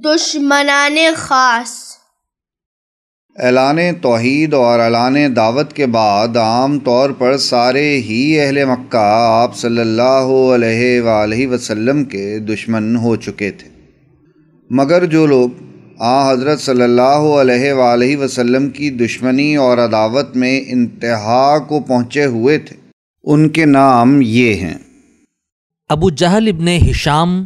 دشمنان خاص اعلان توحید اور اعلان دعوت کے بعد عام طور پر سارے ہی اہل مکہ آپ صلی اللہ علیہ وآلہ وسلم کے دشمن ہو چکے تھے مگر جو لوگ آ حضرت صلی اللہ علیہ وآلہ وسلم کی دشمنی اور عداوت میں انتہا کو پہنچے ہوئے تھے ان کے نام یہ ہیں ابو جہل ابن ہشام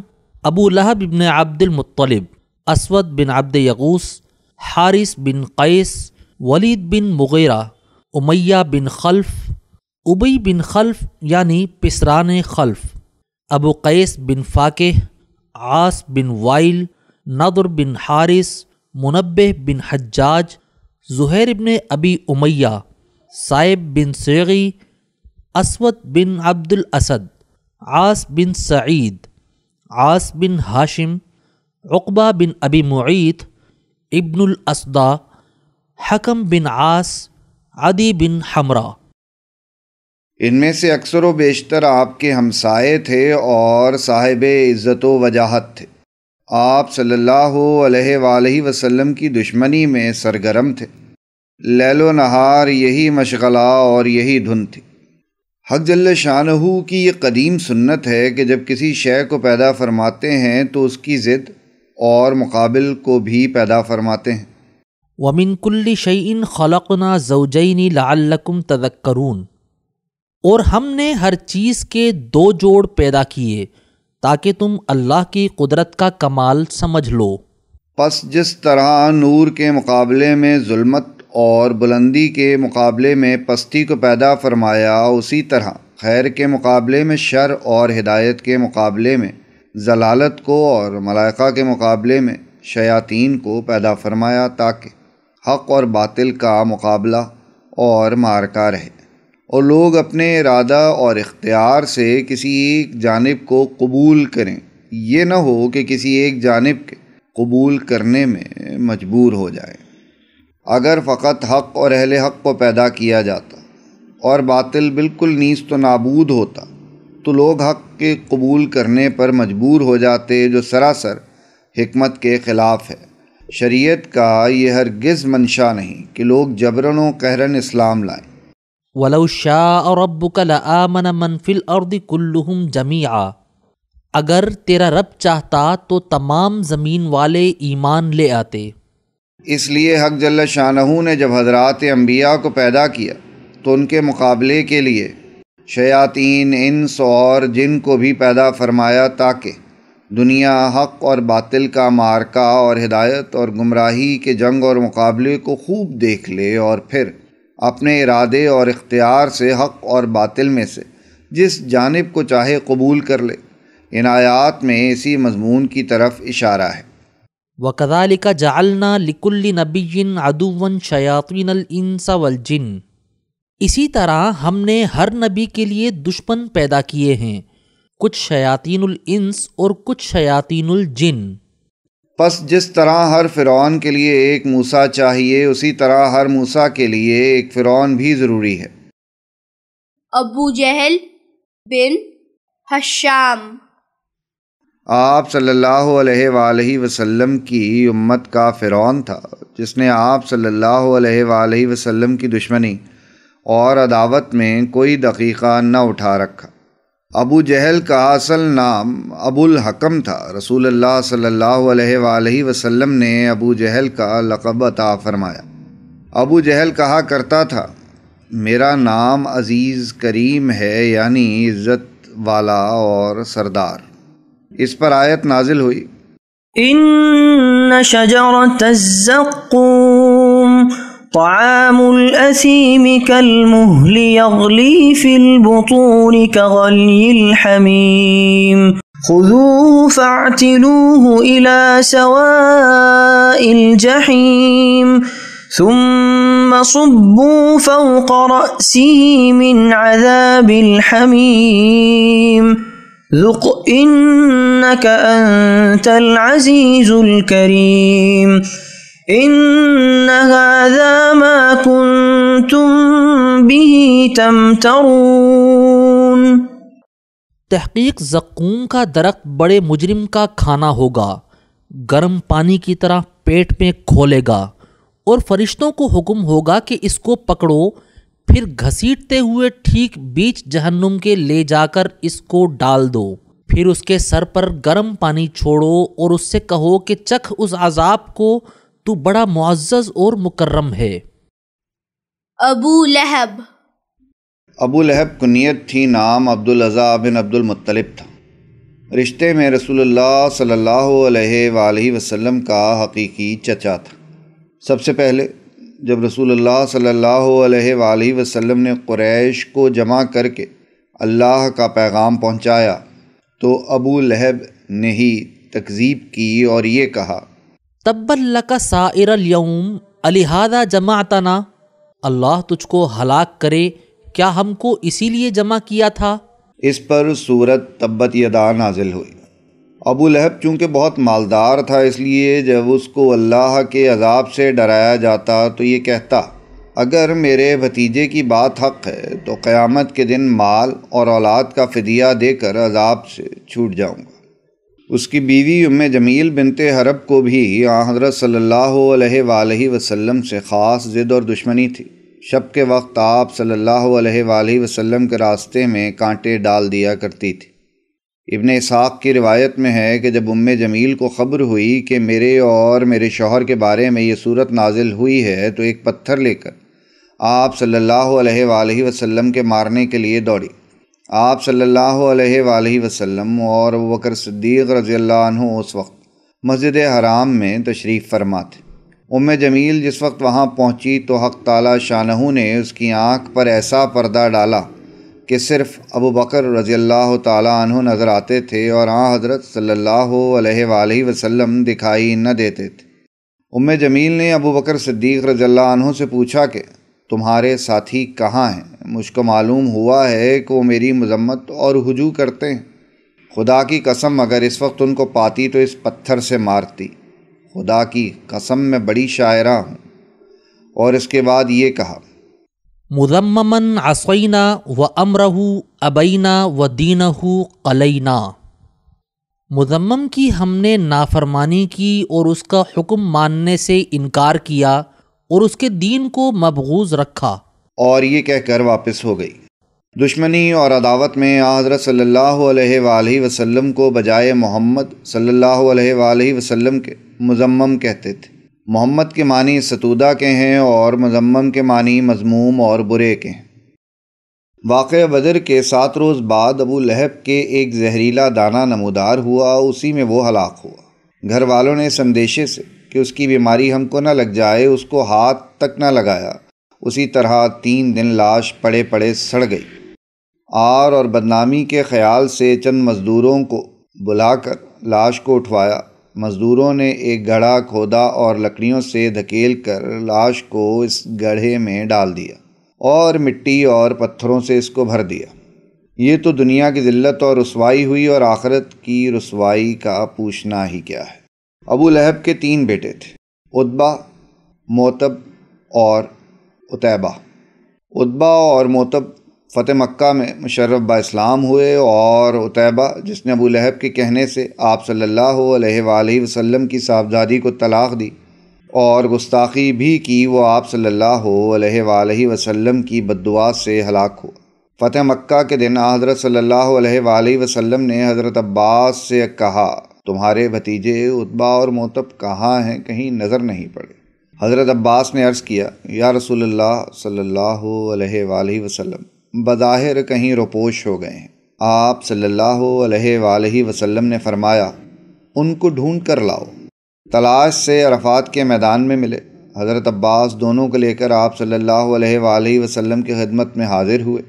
ابو لہب ابن عبد المطلب اسود بن عبد یغوس حارث بن قیس ولید بن مغیرہ امیہ بن خلف ابی بن خلف یعنی پسران خلف ابو قیس بن فاقح عاص بن وائل ندر بن حارث منبح بن حجاج زہیر بن ابی امیہ صائب بن سیغی اسود بن عبد الاسد عاص بن سعید عاص بن ہاشم عقبہ بن ابی معیت ابن الاسدا حکم بن عاص عدی بن ہمراہ ان میں سے اکثر و بیشتر آپ کے ہمسائے تھے اور صاحب عزت و وجاہت تھے آپ صلی اللہ علیہ وآلہ وسلم کی دشمنی میں سرگرم تھے لیل و نہار یہی مشغلہ اور یہی دھن تھی حق جل شانہو کی یہ قدیم سنت ہے کہ جب کسی شے کو پیدا فرماتے ہیں تو اس کی ضد اور مقابل کو بھی پیدا فرماتے ہیں ومن کل شعین خلقنا زوجینی لعلکم تذکرون اور ہم نے ہر چیز کے دو جوڑ پیدا کیے تاکہ تم اللہ کی قدرت کا کمال سمجھ لو پس جس طرح نور کے مقابلے میں ظلمت اور بلندی کے مقابلے میں پستی کو پیدا فرمایا اسی طرح خیر کے مقابلے میں شر اور ہدایت کے مقابلے میں ضلالت کو اور ملائقہ کے مقابلے میں شیاطین کو پیدا فرمایا تاکہ حق اور باطل کا مقابلہ اور مارکا رہے اور لوگ اپنے ارادہ اور اختیار سے کسی ایک جانب کو قبول کریں یہ نہ ہو کہ کسی ایک جانب کے قبول کرنے میں مجبور ہو جائے اگر فقط حق اور اہل حق کو پیدا کیا جاتا اور باطل بالکل نیست و نابود ہوتا تو لوگ حق کے قبول کرنے پر مجبور ہو جاتے جو سراسر حکمت کے خلاف ہے شریعت کا یہ ہرگز منشا نہیں کہ لوگ جبرن و قہرن اسلام لائیں ولو شاہ اور ابو کل من منفل اور كلهم جمی اگر تیرا رب چاہتا تو تمام زمین والے ایمان لے آتے اس لیے حق جل شاہ نے جب حضرات انبیاء کو پیدا کیا تو ان کے مقابلے کے لیے شیاطین انس اور جن کو بھی پیدا فرمایا تاکہ دنیا حق اور باطل کا مارکا اور ہدایت اور گمراہی کے جنگ اور مقابلے کو خوب دیکھ لے اور پھر اپنے ارادے اور اختیار سے حق اور باطل میں سے جس جانب کو چاہے قبول کر لے ان آیات میں اسی مضمون کی طرف اشارہ ہے وکدال کا جالنا لکل نبی ادو شیقین الصا والن اسی طرح ہم نے ہر نبی کے لیے دشمن پیدا کیے ہیں کچھ شیاطین الانس اور کچھ شیاطین الجن پس جس طرح ہر فرعون کے لیے ایک موسا چاہیے اسی طرح ہر موسا کے لیے ایک فرعون بھی ضروری ہے ابو جہل بن حشام آپ صلی اللہ علیہ وآلہ وسلم کی امت کا فرعون تھا جس نے آپ صلی اللہ علیہ وآلہ وسلم کی دشمنی اور عداوت میں کوئی دقیقہ نہ اٹھا رکھا ابو جہل کا اصل نام ابو الحکم تھا رسول اللہ صلی اللہ علیہ وآلہ وسلم نے ابو جہل کا لقب عطا فرمایا ابو جہل کہا کرتا تھا میرا نام عزیز کریم ہے یعنی عزت والا اور سردار اس پر آیت نازل ہوئی ان شجرت الزقوم طعام الأثيم كالمهل يغلي في البطون كغلي الحميم خذوه فاعتلوه إلى سواء الجحيم ثم صبوا فوق رأسه من عذاب الحميم ذق إنك أنت العزيز الكريم تحقیق زقوم کا درخت بڑے مجرم کا کھانا ہوگا گرم پانی کی طرح پیٹ میں کھولے گا اور فرشتوں کو حکم ہوگا کہ اس کو پکڑو پھر گھسیٹتے ہوئے ٹھیک بیچ جہنم کے لے جا کر اس کو ڈال دو پھر اس کے سر پر گرم پانی چھوڑو اور اس سے کہو کہ چکھ اس عذاب کو تو بڑا معزز اور مکرم ہے ابو لہب ابو لہب کنیت تھی نام عبدالاضحیٰ بن عبد المطلب تھا رشتے میں رسول اللہ صلی اللہ علیہ وآلہ وسلم کا حقیقی چچا تھا سب سے پہلے جب رسول اللہ صلی اللہ علیہ وََََََََََََ وسلم نے قریش کو جمع کر کے اللہ کا پیغام پہنچایا تو ابو لہب نے ہی تکذیب کی اور یہ کہا تب اللہوم الحادہ جمع آتا جمعتنا اللہ تجھ کو ہلاک کرے کیا ہم کو اسی لیے جمع کیا تھا اس پر صورت تبت یدا نازل ہوئی ابو لہب چونکہ بہت مالدار تھا اس لیے جب اس کو اللہ کے عذاب سے ڈرایا جاتا تو یہ کہتا اگر میرے بھتیجے کی بات حق ہے تو قیامت کے دن مال اور اولاد کا فدیہ دے کر عذاب سے چھوٹ جاؤں گا اس کی بیوی ام جمیل بنت حرب کو بھی حضرت صلی اللہ علیہ وآلہ وسلم سے خاص ضد اور دشمنی تھی شب کے وقت آپ صلی اللہ علیہ وآلہ وسلم کے راستے میں کانٹے ڈال دیا کرتی تھی ابن اسحاق کی روایت میں ہے کہ جب ام جمیل کو خبر ہوئی کہ میرے اور میرے شوہر کے بارے میں یہ صورت نازل ہوئی ہے تو ایک پتھر لے کر آپ صلی اللہ علیہ وآلہ وسلم کے مارنے کے لیے دوڑی آپ صلی اللہ علیہ وآلہ وسلم اور وکر بکر صدیق رضی اللہ عنہ اس وقت مسجد حرام میں تشریف فرما تھے ام جمیل جس وقت وہاں پہنچی تو حق تعالی شاہ نے اس کی آنکھ پر ایسا پردہ ڈالا کہ صرف ابو بکر رضی اللہ تعالیٰ عنہ نظر آتے تھے اور آ حضرت صلی اللہ علیہ وآلہ وسلم دکھائی نہ دیتے تھے ام جمیل نے ابو بکر صدیق رضی اللہ عنہ سے پوچھا کہ تمہارے ساتھی کہاں ہیں مجھ کو معلوم ہوا ہے کہ وہ میری مذمت اور ہجو کرتے ہیں خدا کی قسم اگر اس وقت ان کو پاتی تو اس پتھر سے مارتی خدا کی قسم میں بڑی شاعرہ ہوں اور اس کے بعد یہ کہا مزمن عصینا و امرہ ابینا و دین قلینا مذمم مزم کی ہم نے نافرمانی کی اور اس کا حکم ماننے سے انکار کیا اور اس کے دین کو مبغوض رکھا اور یہ کہہ کر واپس ہو گئی دشمنی اور عداوت میں حضرت صلی اللہ علیہ وآلہ وسلم کو بجائے محمد صلی اللہ علیہ وآلہ وسلم کے مزمم کہتے تھے محمد کے معنی ستودہ کے ہیں اور مزمم کے معنی مضموم اور برے کے ہیں واقع بدر کے سات روز بعد ابو لہب کے ایک زہریلا دانہ نمودار ہوا اسی میں وہ ہلاک ہوا گھر والوں نے سندیشے سے کہ اس کی بیماری ہم کو نہ لگ جائے اس کو ہاتھ تک نہ لگایا اسی طرح تین دن لاش پڑے پڑے سڑ گئی آر اور بدنامی کے خیال سے چند مزدوروں کو بلا کر لاش کو اٹھوایا مزدوروں نے ایک گڑھا کھودا اور لکڑیوں سے دھکیل کر لاش کو اس گڑھے میں ڈال دیا اور مٹی اور پتھروں سے اس کو بھر دیا یہ تو دنیا کی ذلت اور رسوائی ہوئی اور آخرت کی رسوائی کا پوچھنا ہی کیا ہے ابو لہب کے تین بیٹے تھے ادبا موتب اور اتیبہ ادبا اور موتب فتح مکہ میں مشرف با اسلام ہوئے اور اتیبہ جس نے ابو لہب کے کہنے سے آپ صلی اللہ علیہ وآلہ وسلم کی صاحبزادی کو طلاق دی اور گستاخی بھی کی وہ آپ صلی اللہ علیہ وآلہ وسلم کی بدعا سے ہلاک ہوا فتح مکہ کے دن حضرت صلی اللہ علیہ وسلم نے حضرت عباس سے کہا تمہارے بھتیجے اتبا اور موتب کہاں ہیں کہیں نظر نہیں پڑے حضرت عباس نے عرض کیا یا رسول اللہ صلی اللہ علیہ وآلہ وسلم بظاہر کہیں روپوش ہو گئے ہیں آپ صلی اللہ علیہ وآلہ وسلم نے فرمایا ان کو ڈھونڈ کر لاؤ تلاش سے عرفات کے میدان میں ملے حضرت عباس دونوں کو لے کر آپ صلی اللہ علیہ وآلہ وسلم کی خدمت میں حاضر ہوئے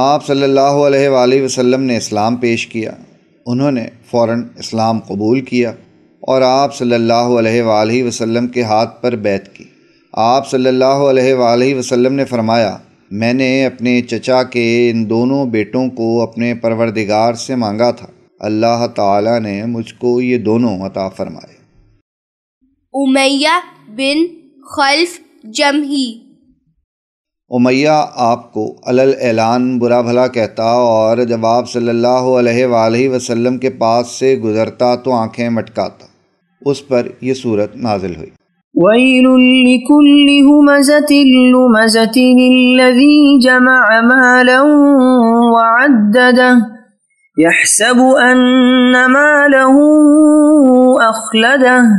آپ صلی اللہ علیہ وآلہ وسلم نے اسلام پیش کیا انہوں نے فوراً اسلام قبول کیا اور آپ صلی اللہ علیہ وآلہ وسلم کے ہاتھ پر بیت کی آپ صلی اللہ علیہ وآلہ وسلم نے فرمایا میں نے اپنے چچا کے ان دونوں بیٹوں کو اپنے پروردگار سے مانگا تھا اللہ تعالیٰ نے مجھ کو یہ دونوں عطا فرمائے امیہ بن خلف جمہی امیہ آپ کو علل اعلان برا بھلا کہتا اور جب آپ صلی اللہ علیہ وآلہ وسلم کے پاس سے گزرتا تو آنکھیں مٹکاتا اس پر یہ صورت نازل ہوئی وَيْلٌ لِكُلِّ هُمَزَتِ اللُّمَزَتِ لِلَّذِي جَمَعَ مَالًا وَعَدَّدَهُ يَحْسَبُ أَنَّ مَالَهُ أَخْلَدَهُ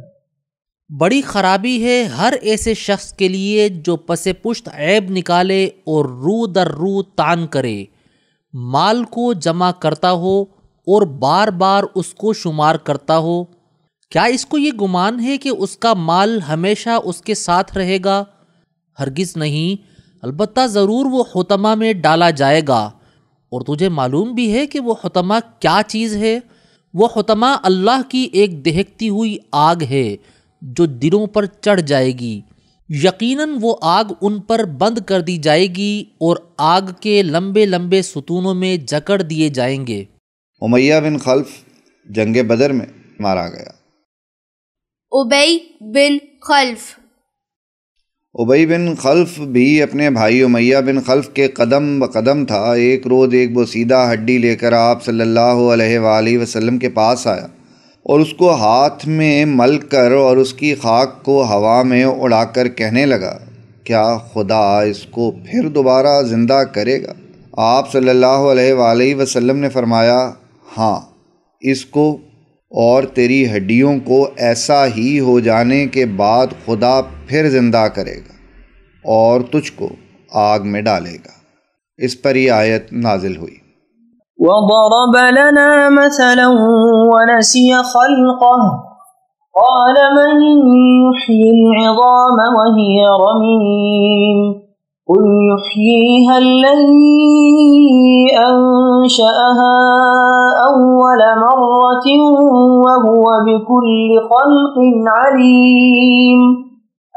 بڑی خرابی ہے ہر ایسے شخص کے لیے جو پس پشت عیب نکالے اور رو در رو تان کرے مال کو جمع کرتا ہو اور بار بار اس کو شمار کرتا ہو کیا اس کو یہ گمان ہے کہ اس کا مال ہمیشہ اس کے ساتھ رہے گا ہرگز نہیں البتہ ضرور وہ حتمہ میں ڈالا جائے گا اور تجھے معلوم بھی ہے کہ وہ حتمہ کیا چیز ہے وہ حتمہ اللہ کی ایک دہکتی ہوئی آگ ہے جو دلوں پر چڑھ جائے گی یقیناً وہ آگ ان پر بند کر دی جائے گی اور آگ کے لمبے لمبے ستونوں میں جکڑ دیے جائیں گے امیہ بن خلف جنگ بدر میں مارا گیا ابئی بن خلف ابئی بن خلف بھی اپنے بھائی امیہ بن خلف کے قدم بقدم تھا ایک روز ایک بوسیدہ سیدھا ہڈی لے کر آپ صلی اللہ علیہ وآلہ وسلم کے پاس آیا اور اس کو ہاتھ میں مل کر اور اس کی خاک کو ہوا میں اڑا کر کہنے لگا کیا خدا اس کو پھر دوبارہ زندہ کرے گا آپ صلی اللہ علیہ وآلہ وسلم نے فرمایا ہاں اس کو اور تیری ہڈیوں کو ایسا ہی ہو جانے کے بعد خدا پھر زندہ کرے گا اور تجھ کو آگ میں ڈالے گا اس پر یہ آیت نازل ہوئی وضرب لنا مثلا ونسي خلقه قال من يحيي العظام وهي رميم قل يحييها الذي أنشأها أول مرة وهو بكل خلق عليم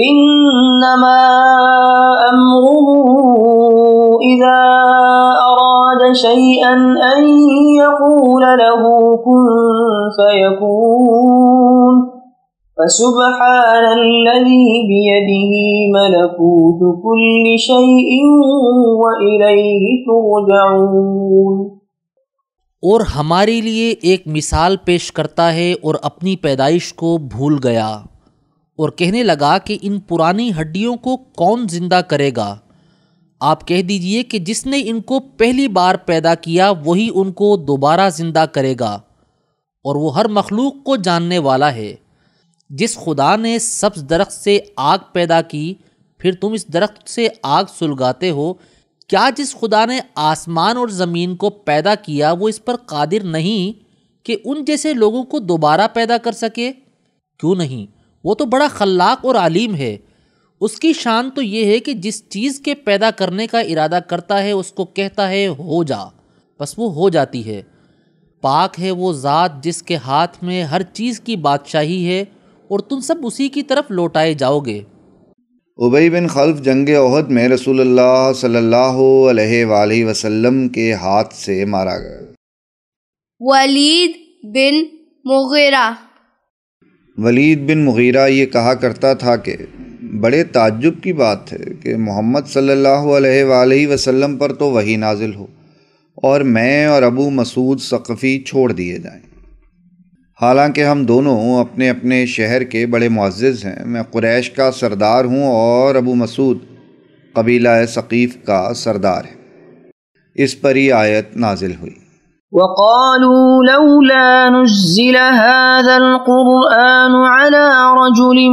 انما امره اذا اراد شيئا ان يقول له كن فيكون فسبحان الذي بيده ملكوت كل شيء واليه ترجعون اور ہمارے لیے ایک مثال پیش کرتا ہے اور اپنی پیدائش کو بھول گیا اور کہنے لگا کہ ان پرانی ہڈیوں کو کون زندہ کرے گا آپ کہہ دیجئے کہ جس نے ان کو پہلی بار پیدا کیا وہی ان کو دوبارہ زندہ کرے گا اور وہ ہر مخلوق کو جاننے والا ہے جس خدا نے سبز درخت سے آگ پیدا کی پھر تم اس درخت سے آگ سلگاتے ہو کیا جس خدا نے آسمان اور زمین کو پیدا کیا وہ اس پر قادر نہیں کہ ان جیسے لوگوں کو دوبارہ پیدا کر سکے کیوں نہیں وہ تو بڑا خلاق اور عالیم ہے اس کی شان تو یہ ہے کہ جس چیز کے پیدا کرنے کا ارادہ کرتا ہے اس کو کہتا ہے ہو جا وہ ہو جاتی ہے پاک ہے وہ ذات جس کے ہاتھ میں ہر چیز کی بادشاہی ہے اور تم سب اسی کی طرف لوٹائے جاؤ گے ابئی بن خلف جنگ عہد میں رسول اللہ صلی اللہ علیہ وآلہ وسلم کے ہاتھ سے مارا گیا ولید بن مغیرہ ولید بن مغیرہ یہ کہا کرتا تھا کہ بڑے تعجب کی بات ہے کہ محمد صلی اللہ علیہ وآلہ وسلم پر تو وہی نازل ہو اور میں اور ابو مسعود ثقفی چھوڑ دیے جائیں حالانکہ ہم دونوں اپنے اپنے شہر کے بڑے معزز ہیں میں قریش کا سردار ہوں اور ابو مسعود قبیلہ ثقیف کا سردار ہے اس پر یہ آیت نازل ہوئی وقالوا لولا نزل هذا القرآن على رجل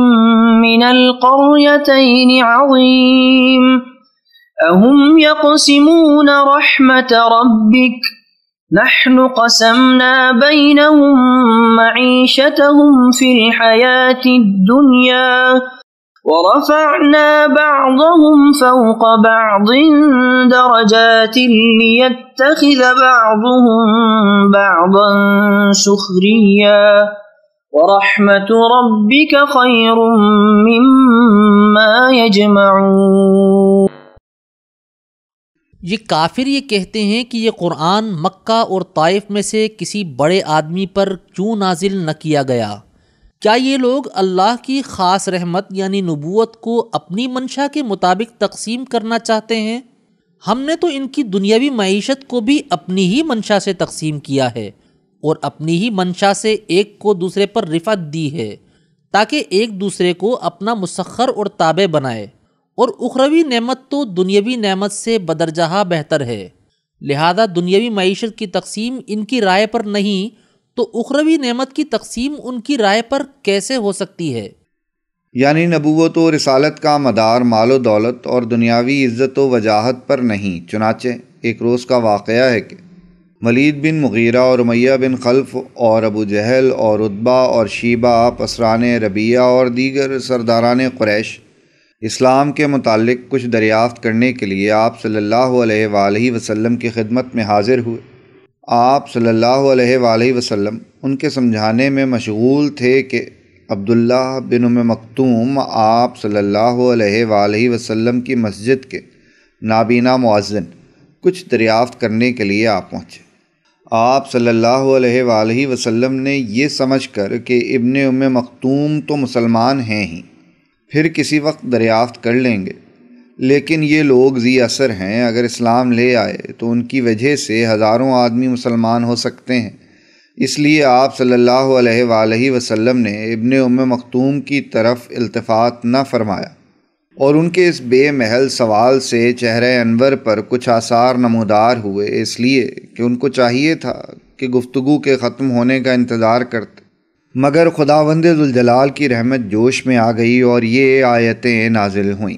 من القريتين عظيم أهم يقسمون رحمة ربك نحن قسمنا بينهم معيشتهم في الحياة الدنيا ورفعنا بعضهم فوق بعض درجات ليتخذ بعضهم بعضا سخريا ورحمة ربك خير مما يجمعون یہ کافر یہ کہتے ہیں کہ یہ قرآن مکہ اور طائف میں سے کسی بڑے آدمی پر کیوں نازل نہ کیا گیا کیا یہ لوگ اللہ کی خاص رحمت یعنی نبوت کو اپنی منشا کے مطابق تقسیم کرنا چاہتے ہیں ہم نے تو ان کی دنیاوی معیشت کو بھی اپنی ہی منشا سے تقسیم کیا ہے اور اپنی ہی منشا سے ایک کو دوسرے پر رفت دی ہے تاکہ ایک دوسرے کو اپنا مسخر اور تابع بنائے اور اخروی نعمت تو دنیاوی نعمت سے بدرجہ بہتر ہے لہذا دنیاوی معیشت کی تقسیم ان کی رائے پر نہیں تو اخروی نعمت کی تقسیم ان کی رائے پر کیسے ہو سکتی ہے یعنی نبوت و رسالت کا مدار مال و دولت اور دنیاوی عزت و وجاہت پر نہیں چنانچہ ایک روز کا واقعہ ہے کہ ملید بن مغیرہ اور میہ بن خلف اور ابو جہل اور ادبا اور شیبہ پسران ربیہ اور دیگر سرداران قریش اسلام کے متعلق کچھ دریافت کرنے کے لیے آپ صلی اللہ علیہ وآلہ وسلم کی خدمت میں حاضر ہوئے آپ صلی اللہ علیہ وآلہ وسلم ان کے سمجھانے میں مشغول تھے کہ عبداللہ بن ام مکتوم آپ صلی اللہ علیہ وآلہ وسلم کی مسجد کے نابینا معزن کچھ دریافت کرنے کے لیے آپ پہنچے آپ صلی اللہ علیہ وآلہ وسلم نے یہ سمجھ کر کہ ابن ام مکتوم تو مسلمان ہیں ہی پھر کسی وقت دریافت کر لیں گے لیکن یہ لوگ زی اثر ہیں اگر اسلام لے آئے تو ان کی وجہ سے ہزاروں آدمی مسلمان ہو سکتے ہیں اس لیے آپ صلی اللہ علیہ وآلہ وسلم نے ابن ام مختوم کی طرف التفات نہ فرمایا اور ان کے اس بے محل سوال سے چہرہ انور پر کچھ آثار نمودار ہوئے اس لیے کہ ان کو چاہیے تھا کہ گفتگو کے ختم ہونے کا انتظار کرتے مگر خداوند ذوالجلال کی رحمت جوش میں آ گئی اور یہ آیتیں نازل ہوئیں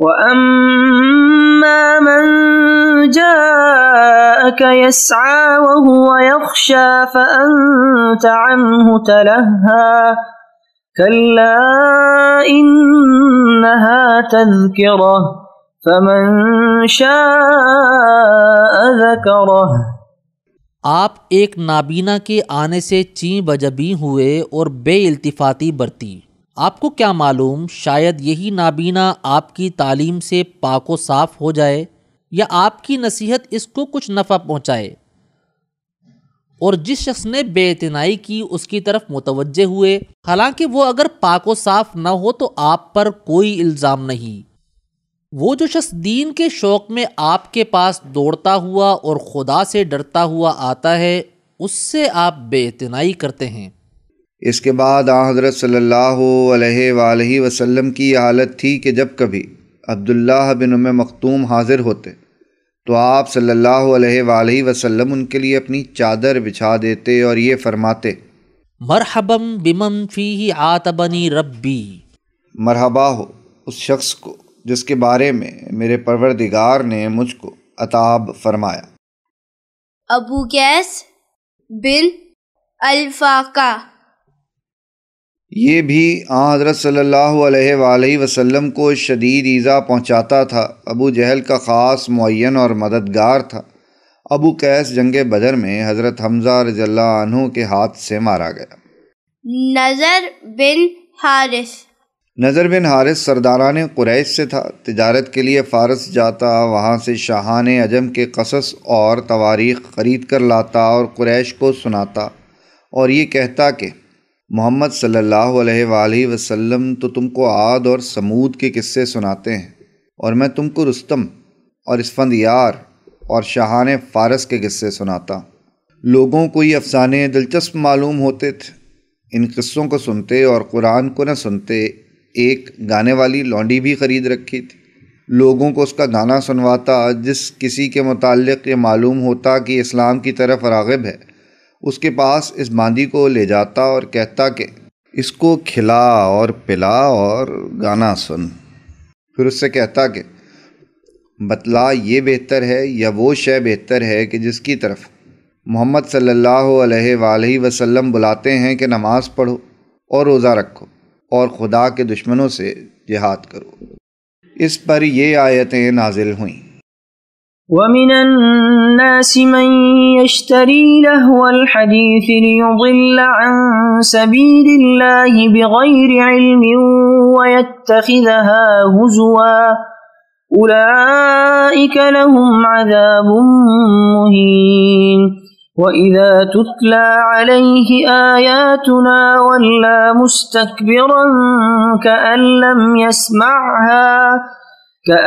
وأما من جاءك يسعى وهو يخشى فأنت عنه تلهى كلا إنها تذكرة فمن شاء ذكره आप एक नाबीना के आने से ची बजबी हुए और बे बरती آپ کو کیا معلوم شاید یہی نابینا آپ کی تعلیم سے پاک و صاف ہو جائے یا آپ کی نصیحت اس کو کچھ نفع پہنچائے اور جس شخص نے بے اتنائی کی اس کی طرف متوجہ ہوئے حالانکہ وہ اگر پاک و صاف نہ ہو تو آپ پر کوئی الزام نہیں وہ جو شخص دین کے شوق میں آپ کے پاس دوڑتا ہوا اور خدا سے ڈرتا ہوا آتا ہے اس سے آپ بے اتنائی کرتے ہیں اس کے بعد حضرت صلی اللہ علیہ وآلہ وسلم کی یہ حالت تھی کہ جب کبھی عبداللہ بن ام مختوم حاضر ہوتے تو آپ صلی اللہ علیہ وآلہ وسلم ان کے لیے اپنی چادر بچھا دیتے اور یہ فرماتے مرحبم بمن فیہ آتبنی ربی مرحبا ہو اس شخص کو جس کے بارے میں میرے پروردگار نے مجھ کو عطاب فرمایا ابو گیس بن الفاقہ یہ بھی آ حضرت صلی اللہ علیہ وآلہ وسلم کو شدید ایزا پہنچاتا تھا ابو جہل کا خاص معین اور مددگار تھا ابو قیس جنگ بدر میں حضرت حمزہ رضی اللہ عنہ کے ہاتھ سے مارا گیا نظر بن حارث نظر بن حارث سرداران قریش سے تھا تجارت کے لیے فارس جاتا وہاں سے شاہان عجم کے قصص اور تواریخ خرید کر لاتا اور قریش کو سناتا اور یہ کہتا کہ محمد صلی اللہ علیہ وآلہ وسلم تو تم کو عاد اور سمود کے قصے سناتے ہیں اور میں تم کو رستم اور اسفند یار اور شہان فارس کے قصے سناتا لوگوں کو یہ افسانے دلچسپ معلوم ہوتے تھے ان قصوں کو سنتے اور قرآن کو نہ سنتے ایک گانے والی لونڈی بھی خرید رکھی تھی لوگوں کو اس کا گانا سنواتا جس کسی کے متعلق یہ معلوم ہوتا کہ اسلام کی طرف راغب ہے اس کے پاس اس باندھی کو لے جاتا اور کہتا کہ اس کو کھلا اور پلا اور گانا سن پھر اس سے کہتا کہ بتلا یہ بہتر ہے یا وہ شے بہتر ہے کہ جس کی طرف محمد صلی اللہ علیہ وآلہ وسلم بلاتے ہیں کہ نماز پڑھو اور روزہ رکھو اور خدا کے دشمنوں سے جہاد کرو اس پر یہ آیتیں نازل ہوئیں ومن الناس من يشتري لهو الحديث ليضل عن سبيل الله بغير علم ويتخذها هزوا أولئك لهم عذاب مهين وإذا تتلى عليه آياتنا ولا مستكبرا كأن لم يسمعها بعض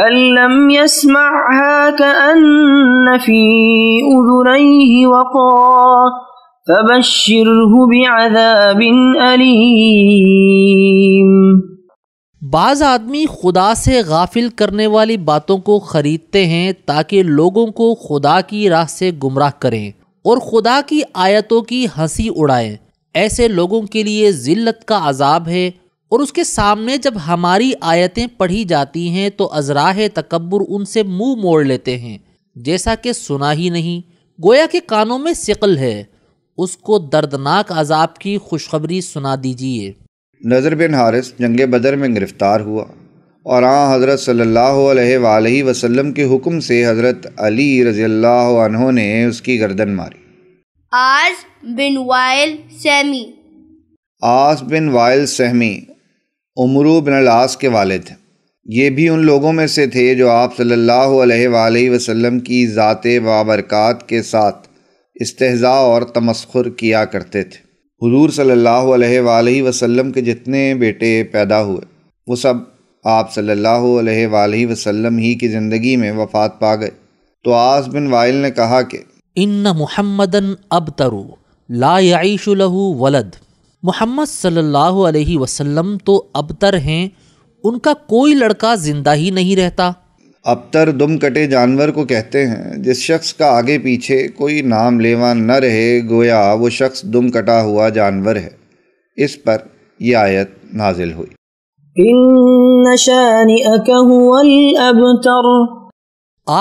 آدمی خدا سے غافل کرنے والی باتوں کو خریدتے ہیں تاکہ لوگوں کو خدا کی راہ سے گمراہ کریں اور خدا کی آیتوں کی ہنسی اڑائیں ایسے لوگوں کے لیے ذلت کا عذاب ہے اور اس کے سامنے جب ہماری آیتیں پڑھی جاتی ہیں تو ازراہ تکبر ان سے منہ موڑ لیتے ہیں جیسا کہ سنا ہی نہیں گویا کے کانوں میں سقل ہے اس کو دردناک عذاب کی خوشخبری سنا دیجیے بدر میں گرفتار ہوا اور آن حضرت صلی اللہ علیہ وآلہ وسلم کے حکم سے حضرت علی رضی اللہ عنہ نے اس کی گردن ماری آس بن وائل سہمی آس بن وائل سہمی عمرو بن العاص کے والد ہیں یہ بھی ان لوگوں میں سے تھے جو آپ صلی اللہ علیہ وََََََََََََ وسلم کی ذات وابرکات کے ساتھ استحضاء اور تمسخر کیا کرتے تھے حضور صلی اللہ علیہ وآلہ وسلم کے جتنے بیٹے پیدا ہوئے وہ سب آپ صلی اللہ علیہ وسلم ہی کی زندگی میں وفات پا گئے تو آس بن وائل نے کہا کہ ان محمدن لا یعیش له ولد محمد صلی اللہ علیہ وسلم تو ابتر ہیں ان کا کوئی لڑکا زندہ ہی نہیں رہتا ابتر دم کٹے جانور کو کہتے ہیں جس شخص کا آگے پیچھے کوئی نام لیوا نہ رہے گویا وہ شخص دم کٹا ہوا جانور ہے اس پر یہ آیت نازل ہوئی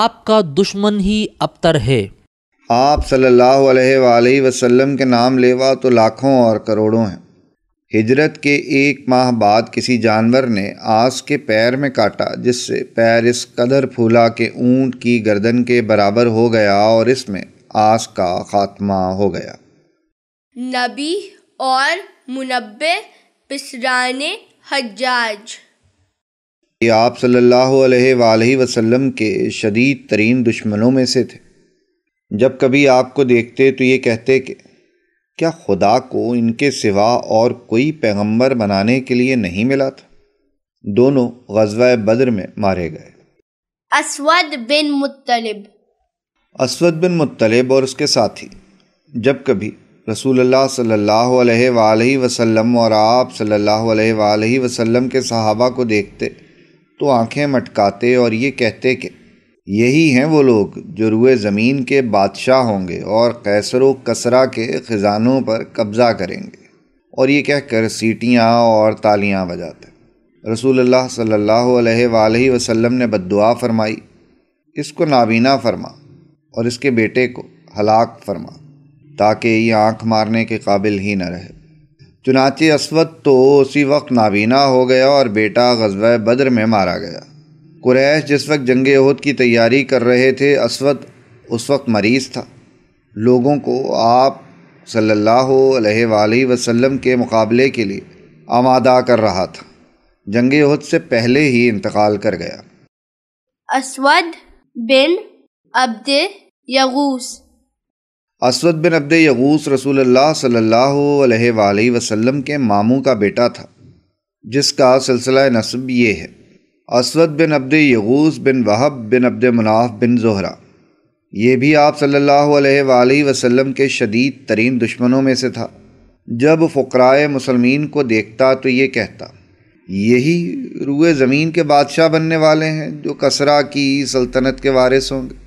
آپ کا دشمن ہی ابتر ہے آپ صلی اللہ علیہ وآلہ وسلم کے نام لیوا تو لاکھوں اور کروڑوں ہیں ہجرت کے ایک ماہ بعد کسی جانور نے آس کے پیر میں کاٹا جس سے پیر اس قدر پھولا کے اونٹ کی گردن کے برابر ہو گیا اور اس میں آس کا خاتمہ ہو گیا نبی اور منبع پسران حجاج یہ آپ صلی اللہ علیہ وآلہ وسلم کے شدید ترین دشمنوں میں سے تھے جب کبھی آپ کو دیکھتے تو یہ کہتے کہ کیا خدا کو ان کے سوا اور کوئی پیغمبر بنانے کے لیے نہیں ملا تھا دونوں غزوہ بدر میں مارے گئے اسود بن مطلب اسود بن مطلب اور اس کے ساتھی جب کبھی رسول اللہ صلی اللہ علیہ وآلہ وسلم اور آپ صلی اللہ علیہ وآلہ وسلم کے صحابہ کو دیکھتے تو آنکھیں مٹکاتے اور یہ کہتے کہ یہی ہیں وہ لوگ جو روئے زمین کے بادشاہ ہوں گے اور قیصر و کسرا کے خزانوں پر قبضہ کریں گے اور یہ کہہ کر سیٹیاں اور تالیاں بجاتے رسول اللہ صلی اللہ علیہ وآلہ وسلم نے بد دعا فرمائی اس کو نابینا فرما اور اس کے بیٹے کو ہلاک فرما تاکہ یہ آنکھ مارنے کے قابل ہی نہ رہے چنانچہ اسود تو اسی وقت نابینا ہو گیا اور بیٹا غزوہ بدر میں مارا گیا قریش جس وقت جنگ عہد کی تیاری کر رہے تھے اسود اس وقت مریض تھا لوگوں کو آپ صلی اللہ علیہ وآلہ وسلم کے مقابلے کے لیے آمادہ کر رہا تھا جنگ عہد سے پہلے ہی انتقال کر گیا اسود بن عبد یغوس اسود بن عبد یغوس رسول اللہ صلی اللہ علیہ وآلہ وسلم کے ماموں کا بیٹا تھا جس کا سلسلہ نصب یہ ہے اسود بن عبد یغوس بن وہب بن عبد مناف بن زہرا یہ بھی آپ صلی اللہ علیہ وآلہ وسلم کے شدید ترین دشمنوں میں سے تھا جب فقرائے مسلمین کو دیکھتا تو یہ کہتا یہی روئے زمین کے بادشاہ بننے والے ہیں جو کسرا کی سلطنت کے وارث ہوں گے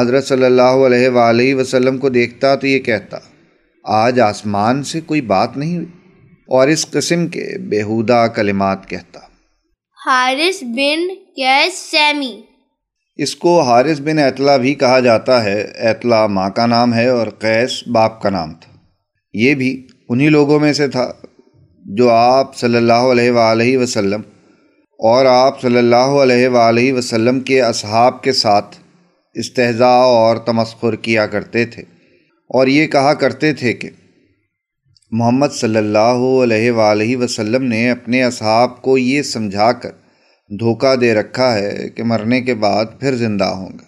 حضرت صلی اللہ علیہ وآلہ وسلم کو دیکھتا تو یہ کہتا آج آسمان سے کوئی بات نہیں ہوئی اور اس قسم کے بیہودا کلمات کہتا حارث بن کیس سیمی اس کو حارث بن اطلاع بھی کہا جاتا ہے اطلاع ماں کا نام ہے اور قیس باپ کا نام تھا یہ بھی انہی لوگوں میں سے تھا جو آپ صلی اللہ علیہ وآلہ وسلم اور آپ صلی اللہ علیہ وآلہ وسلم کے اصحاب کے ساتھ استحضاء اور تمسخر کیا کرتے تھے اور یہ کہا کرتے تھے کہ محمد صلی اللہ علیہ وآلہ وسلم نے اپنے اصحاب کو یہ سمجھا کر دھوکہ دے رکھا ہے کہ مرنے کے بعد پھر زندہ ہوں گے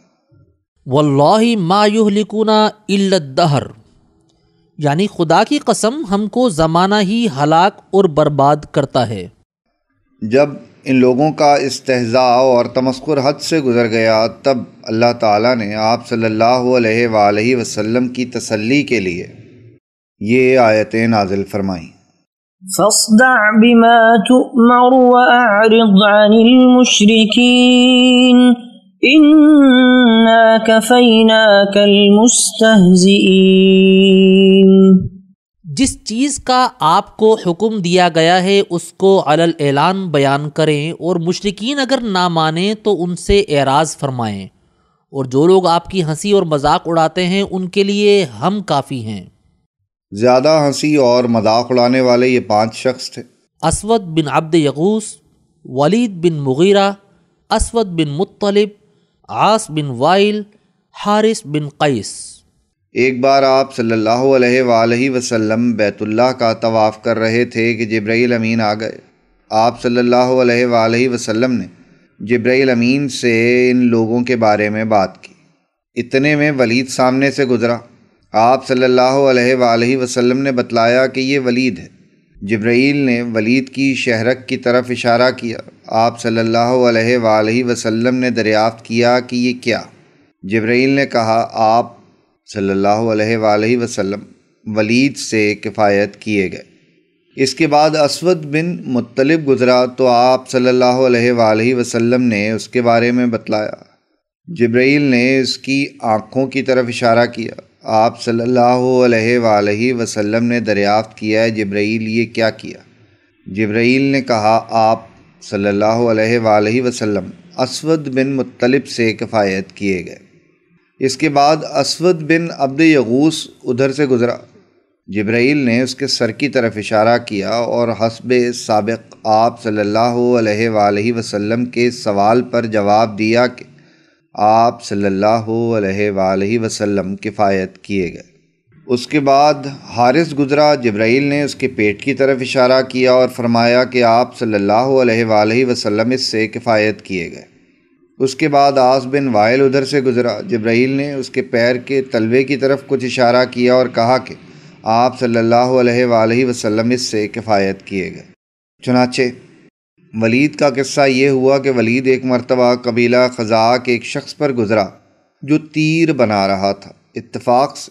واللہ ما یہلکونا الا الدہر یعنی خدا کی قسم ہم کو زمانہ ہی ہلاک اور برباد کرتا ہے جب ان لوگوں کا استہزاء اور تمسکر حد سے گزر گیا تب اللہ تعالیٰ نے آپ صلی اللہ علیہ وآلہ وسلم کی تسلی کے لیے یہ آیتیں نازل فرمائیں بما تؤمر عن انا المستهزئين جس چیز کا آپ کو حکم دیا گیا ہے اس کو علل اعلان بیان کریں اور مشرقین اگر نہ مانیں تو ان سے اعراض فرمائیں اور جو لوگ آپ کی ہنسی اور مذاق اڑاتے ہیں ان کے لیے ہم کافی ہیں زیادہ ہنسی اور مذاق اڑانے والے یہ پانچ شخص تھے اسود بن عبد یغوس ولید بن مغیرہ اسود بن مطلب عاص بن وائل حارث بن قیس ایک بار آپ صلی اللہ علیہ وآلہ وسلم بیت اللہ کا طواف کر رہے تھے کہ جبرائیل امین آ گئے آپ صلی اللہ علیہ وآلہ وسلم نے جبرائیل امین سے ان لوگوں کے بارے میں بات کی اتنے میں ولید سامنے سے گزرا آپ صلی اللہ علیہ وآلہ وسلم نے بتلایا کہ یہ ولید ہے جبرائیل نے ولید کی شہرک کی طرف اشارہ کیا آپ صلی اللہ علیہ وآلہ وسلم نے دریافت کیا کہ یہ کیا جبرائیل نے کہا آپ صلی اللہ علیہ وآلہ وسلم ولید سے کفایت کیے گئے اس کے بعد اسود بن مطلب گزرا تو آپ صلی اللہ علیہ وآلہ وسلم نے اس کے بارے میں بتلایا جبرائیل نے اس کی آنکھوں کی طرف اشارہ کیا آپ صلی اللہ علیہ وآلہ وسلم نے دریافت کیا ہے جبرائیل یہ کیا کیا جبرائیل نے کہا آپ صلی اللہ علیہ وآلہ وسلم اسود بن مطلب سے کفایت کیے گئے اس کے بعد اسود بن عبد یغوس ادھر سے گزرا جبرائیل نے اس کے سر کی طرف اشارہ کیا اور حسب سابق آپ صلی اللہ علیہ وآلہ وسلم کے سوال پر جواب دیا کہ آپ صلی اللہ علیہ وآلہ وسلم کفایت کیے گئے اس کے بعد حارث گزرا جبرائیل نے اس کے پیٹ کی طرف اشارہ کیا اور فرمایا کہ آپ صلی اللہ علیہ وآلہ وسلم اس سے کفایت کیے گئے اس کے بعد آس بن وائل ادھر سے گزرا جبرائیل نے اس کے پیر کے طلبے کی طرف کچھ اشارہ کیا اور کہا کہ آپ صلی اللہ علیہ وآلہ وسلم اس سے کفایت کیے گئے چنانچہ ولید کا قصہ یہ ہوا کہ ولید ایک مرتبہ قبیلہ کے ایک شخص پر گزرا جو تیر بنا رہا تھا اتفاق سے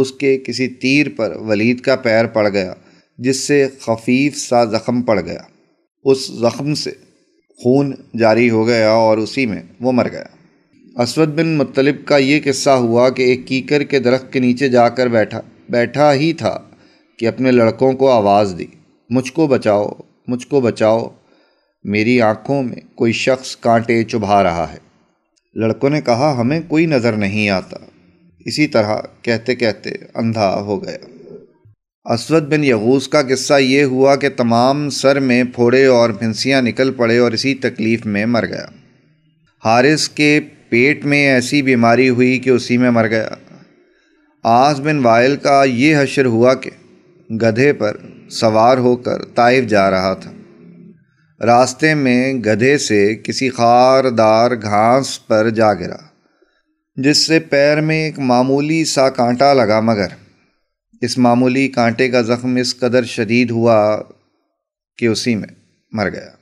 اس کے کسی تیر پر ولید کا پیر پڑ گیا جس سے خفیف سا زخم پڑ گیا اس زخم سے خون جاری ہو گیا اور اسی میں وہ مر گیا اسود بن مطلب کا یہ قصہ ہوا کہ ایک کیکر کے درخت کے نیچے جا کر بیٹھا بیٹھا ہی تھا کہ اپنے لڑکوں کو آواز دی مجھ کو بچاؤ مجھ کو بچاؤ میری آنکھوں میں کوئی شخص کانٹے چبھا رہا ہے لڑکوں نے کہا ہمیں کوئی نظر نہیں آتا اسی طرح کہتے کہتے اندھا ہو گیا اسود بن یغوس کا قصہ یہ ہوا کہ تمام سر میں پھوڑے اور بھنسیاں نکل پڑے اور اسی تکلیف میں مر گیا حارث کے پیٹ میں ایسی بیماری ہوئی کہ اسی میں مر گیا آس بن وائل کا یہ حشر ہوا کہ گدھے پر سوار ہو کر طائف جا رہا تھا راستے میں گدھے سے کسی خاردار گھاس پر جا گرا جس سے پیر میں ایک معمولی سا کانٹا لگا مگر اس معمولی کانٹے کا زخم اس قدر شدید ہوا کہ اسی میں مر گیا